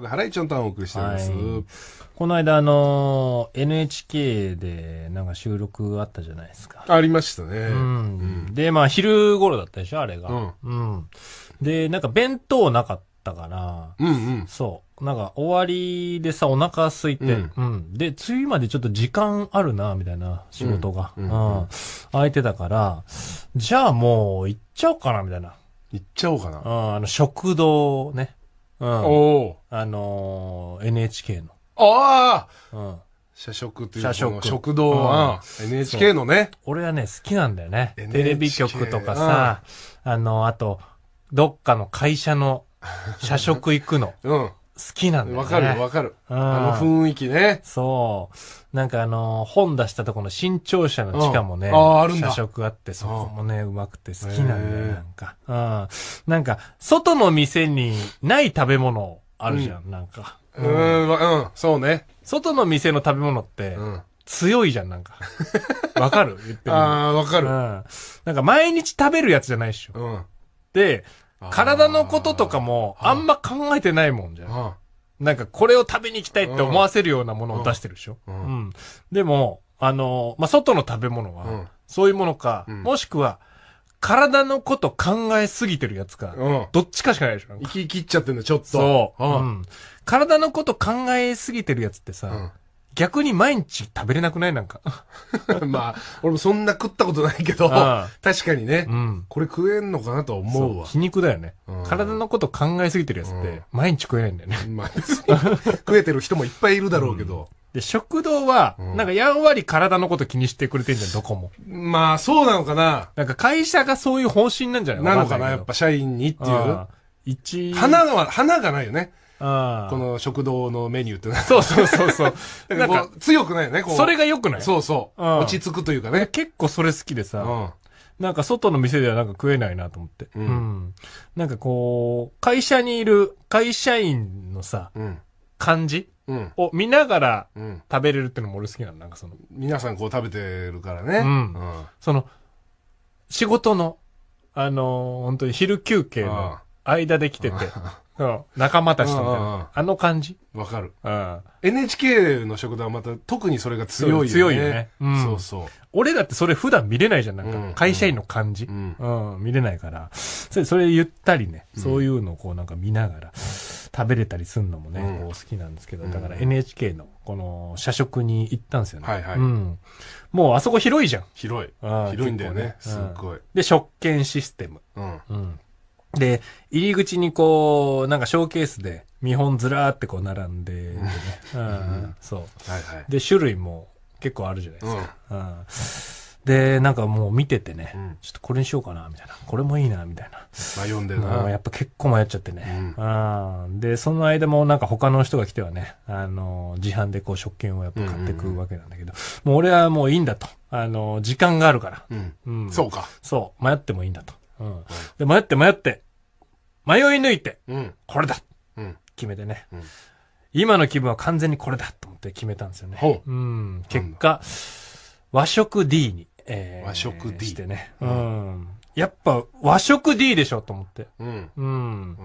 ハライチョンタンお送りしております。はい、この間、あのー、NHK でなんか収録あったじゃないですか。ありましたね。うん。うん、で、まあ、昼頃だったでしょ、あれが。うん。うん、で、なんか弁当なかったから、うんうん。そう。なんか終わりでさ、お腹空いて、うん、うん。で、梅雨までちょっと時間あるな、みたいな、仕事が。うん。うん空いてたから、じゃあもう行っちゃおうかな、みたいな。行っちゃおうかな。うん、あの、食堂ね。うん。おあのー、NHK の。ああ、うん、社食という社食食堂は、うん、NHK のね。俺はね、好きなんだよね。テレビ局とかさ、あの、あと、どっかの会社の社食行くの。うん。好きなんだよね。わかるわかる、あの雰囲気ね。そう。なんかあの、本出したとこの新潮社の地下もね、うん、ああるんだ社食あって、そこもね、うまくて好きなんだよ、なんか。うん。なんか、外の店にない食べ物あるじゃん、うん、なんか。うん、うん、そうね。外の店の食べ物って、強いじゃん、なんか。わかる言ってる。ああ、わかる、うん。なんか毎日食べるやつじゃないっしょ。うん。で、体のこととかもあんま考えてないもんじゃん。うんなんかこれを食べに行きたいって思わせるようなものを出してるでしょ、うん、うん。でも、あの、まあ、外の食べ物は、そういうものか、うん、もしくは、体のこと考えすぎてるやつか、うん、どっちかしかないでしょ生き切っちゃってんだ、ちょっと。そう。うん、体のこと考えすぎてるやつってさ、逆に毎日食べれなくないなんか。まあ、俺もそんな食ったことないけど、確かにね、うん、これ食えんのかなと思うわ。う皮肉だよね、うん、体のこと考えすぎてるやつって、毎日食えないんだよね。まあ、食えてる人もいっぱいいるだろうけど。うん、で、食堂は、なんかやんわり体のこと気にしてくれてんじゃん、どこも。まあ、そうなのかな。なんか会社がそういう方針なんじゃないなのかな、やっぱ社員にっていう。一花は、花がないよね。あこの食堂のメニューってそうそうそうそう。なんか強くないよね、こう。それが良くないそうそう。落ち着くというかね。結構それ好きでさ、なんか外の店ではなんか食えないなと思って。うん。なんかこう、会社にいる会社員のさ、うん、感じ、うん、を見ながら食べれるってのも俺好きなの。なんかその。皆さんこう食べてるからね。うん。その、仕事の、あのー、本当に昼休憩の、間で来てて、仲間たちとみたいな。あの感じ。わかる。うん。NHK の食堂はまた特にそれが強いよね。強いよねそうそう俺だってそれ普段見れないじゃん。なんか、会社員の感じ。う。ん。見れないから。それ、それゆったりね、そういうのをこうなんか見ながら、食べれたりするのもね、好きなんですけど、だから NHK のこの社食に行ったんですよね。はいはいうん。もうあそこ広いじゃん。広い。広いんだよね。すっごい。で、食券システム。うん。うん。で、入り口にこう、なんかショーケースで見本ずらーってこう並んで、ね、うん、そう。はいはい。で、種類も結構あるじゃないですか。うん。うん、で、なんかもう見ててね、うん、ちょっとこれにしようかな、みたいな。これもいいな、みたいな。迷んでるな、うん。やっぱ結構迷っちゃってね。うん。で、その間もなんか他の人が来てはね、あの、自販でこう食券をやっぱ買ってくわけなんだけど、もう俺はもういいんだと。あの、時間があるから。うん。うん、そうか。そう。迷ってもいいんだと。うんで、迷って迷って、迷い抜いて、これだ、うん、決めてね、今の気分は完全にこれだと思って決めたんですよね。うん、結果、和食 D に、え和食 D してね。うん、やっぱ和食 D でしょと思って。うん。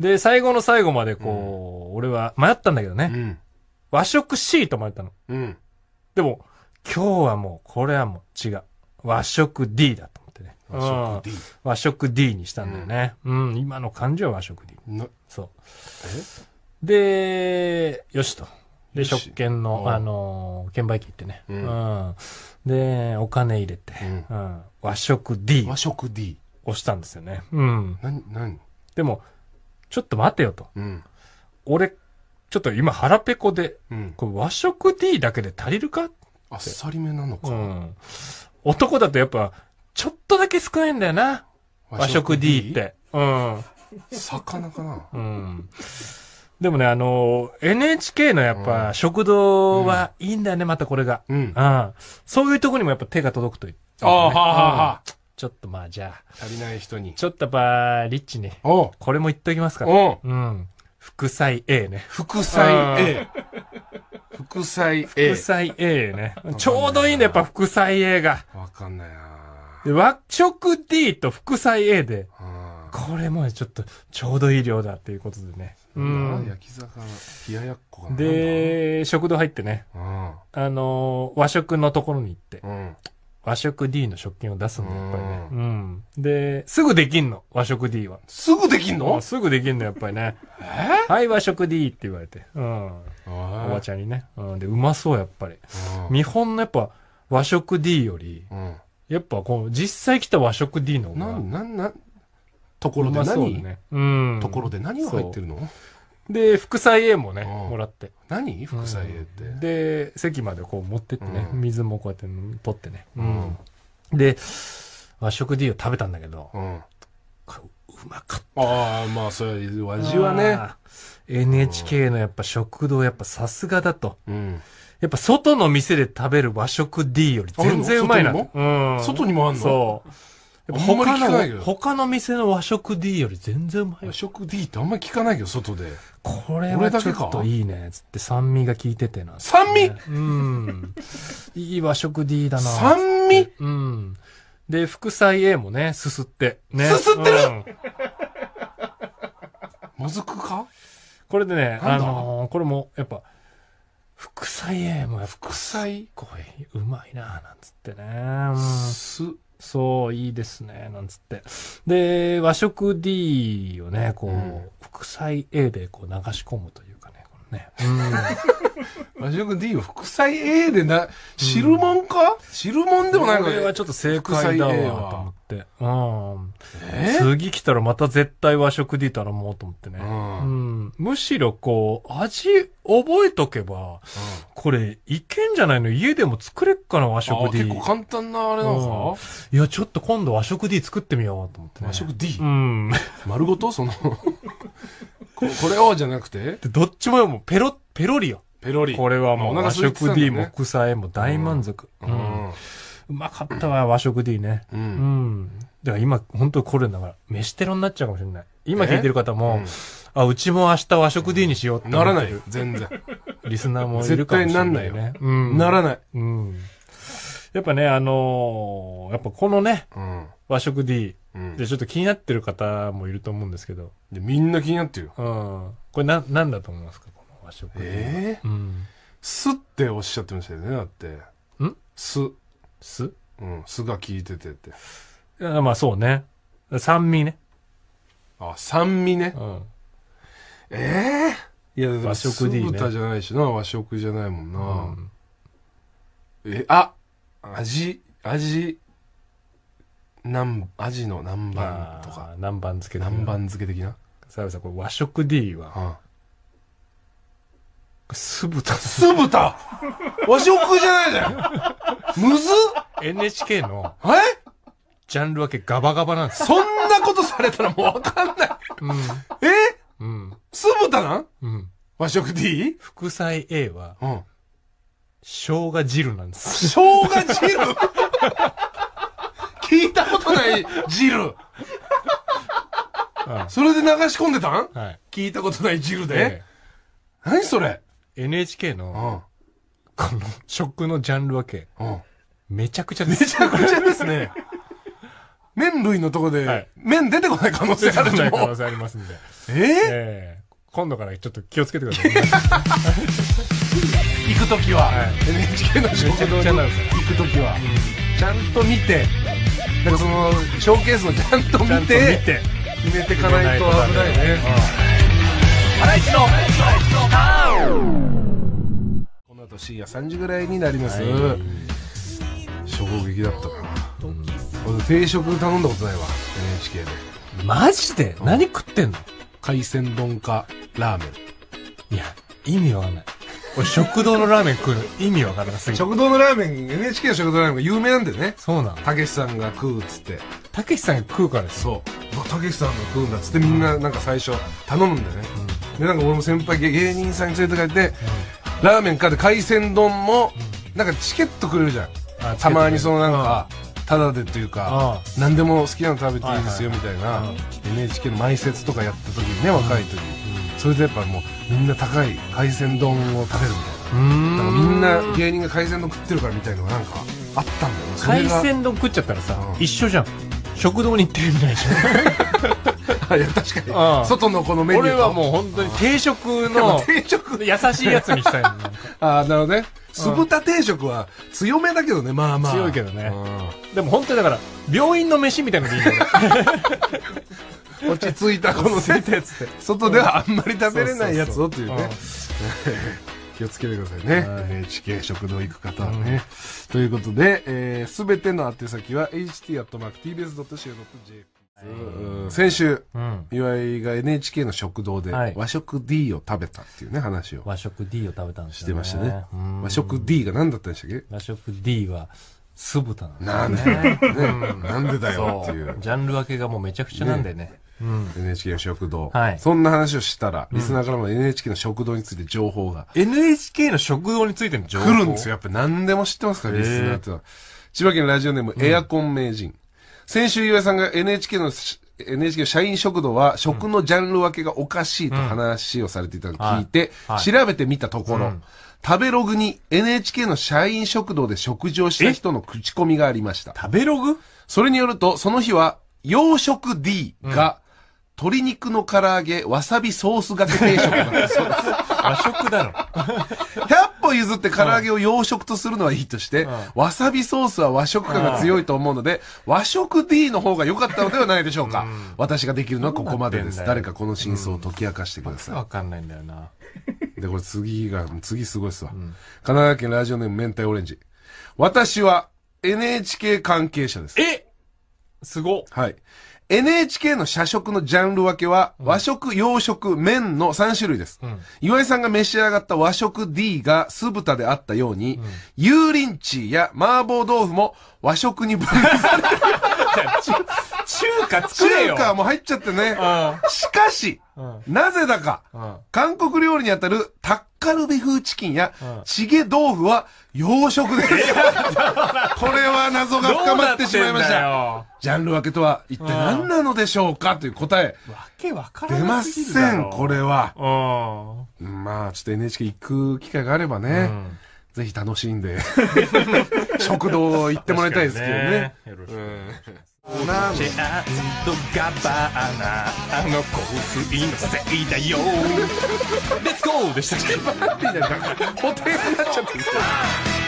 で、最後の最後までこう、俺は迷ったんだけどね。和食 C と迷ったの。うん。でも、今日はもう、これはもう違う。和食 D だと。ってね。和食 D。和食 D にしたんだよね。うん、うん、今の漢字は和食 D。そう。で、よしと。で、食券の、あのー、券売機行ってね、うん、うん。で、お金入れて、うん、和食 D。和食 D。押したんですよね。うん。な、なでも、ちょっと待てよと。うん、俺、ちょっと今腹ペコで、うん、これ和食 D だけで足りるかあっさりめなのか、うん。男だとやっぱちょっとだけ少ないんだよな。和食 D って。うん。魚かな。うん。でもね、あの、NHK のやっぱ、食堂はいいんだよね、またこれが。うん。そういうとこにもやっぱ手が届くといい。ああ、はあ、はあ。ちょっとまあ、じゃあ。足りない人に。ちょっとばっリッチに。おこれも言っときますから。ん。うん。副菜 A ね。副菜 A。副菜 A。副菜 A ね。ちょうどいいね、やっぱ副菜 A が。わかんないな。で和食 D と副菜 A で、これもちょっとちょうどいい量だっていうことでね。うん。焼き魚、冷ややっこで、食堂入ってね、あの和食のところに行って、和食 D の食券を出すんだ、やっぱりね。うん。で、すぐできんの、和食 D は。すぐできんのすぐできんの、やっぱりね。えはい、和食 D って言われて。うん。おばちゃんにね。うん。で、うまそう、やっぱり。日見本のやっぱ、和食 D より、うんやっぱこう、実際来た和食 D のなななところでう何、ね。うん。ところで何が入ってるので、副菜 A もね、うんもらって。何副菜 A って。で、席までこう持ってってね、うん水もこうやって取ってね。うんで、和食 D を食べたんだけど、うん。うまかっああ、まあ、それ、た。味はね。。NHK のやっぱ食堂やっぱさすがだと。うん。やっぱ外の店で食べる和食 D より全然うまいな。外にも,、うん、外にもあんのそう。やっぱ他の、他の店の和食 D より全然うまい。和食 D ってあんまり聞かないけど、外で。これはちょっといいね、つって酸味が効いててな、酸味うん。いい和食 D だな。酸味うん。で、副菜 A もね、すすって。ね。すすってる、うん、もずくかこれでね、あのー、これも、やっぱ、え A も副菜声うまいななんつってね、うん、すそういいですねなんつってで和食 D をねこう、うん、副菜 A でこう流し込むというかねこのね、うん、和食 D を副菜 A でな汁もんか、うん、汁もんでもないのこれはちょっと正解だわと思って、うん、えー、次来たらまた絶対和食 D 頼もうと思ってね、うん、むしろこう、味覚えとけば、これいけんじゃないの家でも作れっかな、和食 D。結構簡単なあれなのさ、いや、ちょっと今度和食 D 作ってみようと思って、ね、和食 D? うん。丸ごとその こ、れをじゃなくてどっちもよ、もうペロ、ペロリよ。ペロリ。これはもう和食 D も副菜も大満足。うん、うんうまかったわ、和食でいいね。うん。うんだから今、本当これだから、飯テロになっちゃうかもしれない。今聞いてる方も、あ、うちも明日和食 D にしようってならないよ、全然。リスナーもいるかもしれない、絶対なんないよ。うん。ならない。うん。やっぱね、あのー、やっぱこのね、和食 D、でちょっと気になってる方もいると思うんですけど。でみんな気になってるよ。うん。これな、なんだと思いますかこの和食 D。えぇうん。すっておっしゃってましたよね、だって。んす。酢うん、酢が効いててって。あまあそうね。酸味ね。あ、酸味ねう。ん。ええいや、でも和食で酢豚じゃないしな、和食じゃないもんな。え、あ、味、味、なん、味の南蛮とか、南蛮漬け南蛮漬け的な。澤部さん、これ和食 D は、酢豚。酢豚和食じゃないじゃんむず !NHK のえジャンル分けガバガバなんですそんなことされたらもうわかんない。うん。えうん。酢豚なんうん。和食 D? 副菜 A は、うん。生姜汁なんです。生姜汁聞いたことない汁。それで流し込んでたんはい。聞いたことない汁で、ええ何それ NHK の、この食のジャンル分け、めちゃくちゃです。めちゃくちゃですね。麺類のとこで、麺出てこない可能性あるんゃこない可能性ありますんで。えー、えー、今度からちょっと気をつけてください。行くときは、はい、NHK の食堂に行くときは、うん、ちゃんと見て、なんかその、ショーケースをちゃんと見て、見て決めていかないと危ないね。ライチのこの後深夜3時ぐらいになります、はい、衝撃だったな俺定食頼んだことないわ NHK でマジで、何食ってんの海鮮丼かラーメンいや意味わかんない俺食堂のラーメン食うの意味わからなすぎる食堂のラーメン NHK の食堂のラーメンが有名なんだよねそうなのたけしさんが食うっつってたけしさんが食うからそうたけしさんが食うんだっつってみんななんか最初頼むんだよね、うんでなんか俺も先輩芸人さんに連れて帰って、うん、ラーメン買って海鮮丼も、うん、なんかチケットくれるじゃんたまにそのなんか、ただでというか何でも好きなの食べていいですよみたいな、はいはい、NHK の埋設とかやった時にね若い時に、それでやっぱもうみんな高い海鮮丼を食べるみたいなんかみんな芸人が海鮮丼食ってるからみたいのがなんかあったんだよ海鮮丼食っちゃったらさ、うん、一緒じゃん食堂に行ってるみたいじゃん いや確かに、外のこのメニュー俺はもう本当に定食の定食優しいやつにしたいの ああなるほどね酢豚定食は強めだけどねまあまあ強いけどね、でも本当にだから病院の飯みたいなのでいいんだ 落ち着いたこのやつて外ではあんまり食べれないやつをっていうね 気をつけてくださいね。はい、NHK 食堂行く方はね。うん、ということで、す、えー、べ、ての宛先は ht.tbs.co.jp 先週、うん、岩井が NHK の食堂で和食 D を食べたっていうね話を和食 D を食べたんですよ、ね、してましたね和食 D が何だったんでしたっけ和食 D は酢豚なんですよ、ね、なんで、なんでだよっていうジャンル分けがもうめちゃくちゃなんだねねうん、NHK の食堂、はい、そんな話をしたら、リスナーからも NHK の食堂について情報が、うん、NHK の食堂についての情報来るんですよやっぱ何でも知ってますからリスナーって千葉県ラジオネームエアコン名人、先週、岩井さんが NHK の NHK 社員食堂は食のジャンル分けがおかしいと話をされていたのを聞いて、調べてみたところ、食べログに NHK の社員食堂で食事をした人の口コミがありました。食べログそれによると、その日は洋食 D が、鶏肉の唐揚げ、わさびソースがけ定食だった そうです。和食だろ。歩譲って唐揚げを洋食とするのはいいとして、わさびソースは和食感が強いと思うので、和食 D の方が良かったのではないでしょうか。私ができるのはここまでです。誰かこの真相を解き明かしてください。わかんないんだよな。で、これ次が、次すごいっすわ。神奈川県ラジオネーム明太オレンジ。私は NHK 関係者です。えすごはい。NHK の社食のジャンル分けは、和食、洋食、麺の3種類です。うん、岩井さんが召し上がった和食 D が酢豚であったように、油淋鶏や麻婆豆腐も和食に分類されてる。中華作れよ。中華も入っちゃってね。しかし、なぜだか、韓国料理にあたるタッカルビ風チキンや、チゲ豆腐は洋食です。これは謎が深まってしまいました。ジャンル分けとは一体何なのでしょうかという答え。わけわから出ません、これは。まあ、ちょっと NHK 行く機会があればね。ぜひ楽しんで 食堂行ってもらいたいですけどね。ねよろしくお願いします。なんチェアガバナあの香水のせいだよ レッツゴーでしたっけパーティーじゃなくになっちゃって